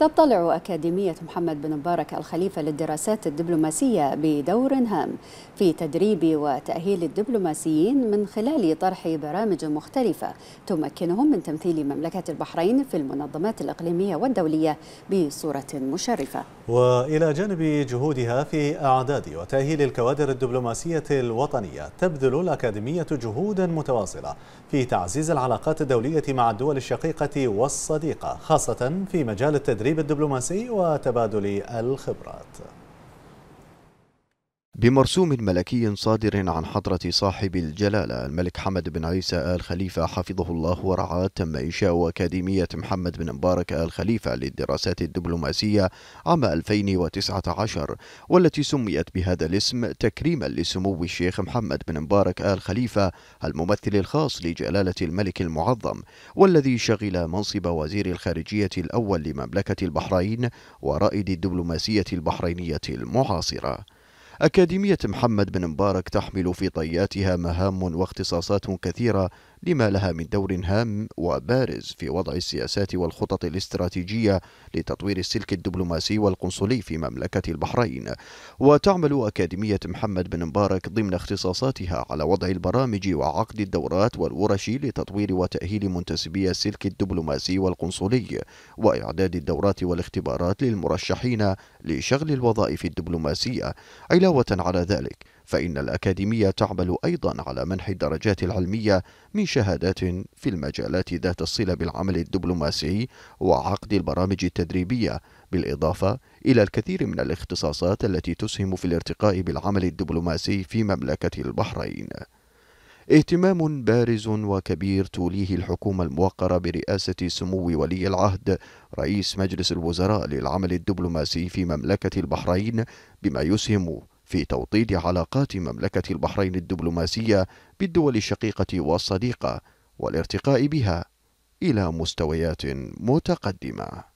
تطلع أكاديمية محمد بن مبارك الخليفة للدراسات الدبلوماسية بدور هام في تدريب وتأهيل الدبلوماسيين من خلال طرح برامج مختلفة تمكنهم من تمثيل مملكة البحرين في المنظمات الإقليمية والدولية بصورة مشرفة وإلى جانب جهودها في أعداد وتأهيل الكوادر الدبلوماسية الوطنية تبذل الأكاديمية جهودا متواصلة في تعزيز العلاقات الدولية مع الدول الشقيقة والصديقة خاصة في مجال التدريب التدريب الدبلوماسي وتبادل الخبرات بمرسوم ملكي صادر عن حضرة صاحب الجلالة الملك حمد بن عيسى آل خليفة حفظه الله ورعاه تم إنشاء أكاديمية محمد بن مبارك آل خليفة للدراسات الدبلوماسية عام 2019 والتي سميت بهذا الاسم تكريما لسمو الشيخ محمد بن مبارك آل خليفة الممثل الخاص لجلالة الملك المعظم والذي شغل منصب وزير الخارجية الأول لمملكة البحرين ورائد الدبلوماسية البحرينية المعاصرة أكاديمية محمد بن مبارك تحمل في طياتها مهام واختصاصات كثيرة لما لها من دور هام وبارز في وضع السياسات والخطط الاستراتيجية لتطوير السلك الدبلوماسي والقنصلي في مملكة البحرين وتعمل أكاديمية محمد بن مبارك ضمن اختصاصاتها على وضع البرامج وعقد الدورات والورش لتطوير وتأهيل منتسبي السلك الدبلوماسي والقنصلي وإعداد الدورات والاختبارات للمرشحين لشغل الوظائف الدبلوماسية علاوة على ذلك فإن الأكاديمية تعمل أيضا على منح الدرجات العلمية من شهادات في المجالات ذات الصلة بالعمل الدبلوماسي وعقد البرامج التدريبية بالإضافة إلى الكثير من الاختصاصات التي تسهم في الارتقاء بالعمل الدبلوماسي في مملكة البحرين اهتمام بارز وكبير توليه الحكومة الموقرة برئاسة سمو ولي العهد رئيس مجلس الوزراء للعمل الدبلوماسي في مملكة البحرين بما يسهم في توطيد علاقات مملكة البحرين الدبلوماسية بالدول الشقيقة والصديقة والارتقاء بها إلى مستويات متقدمة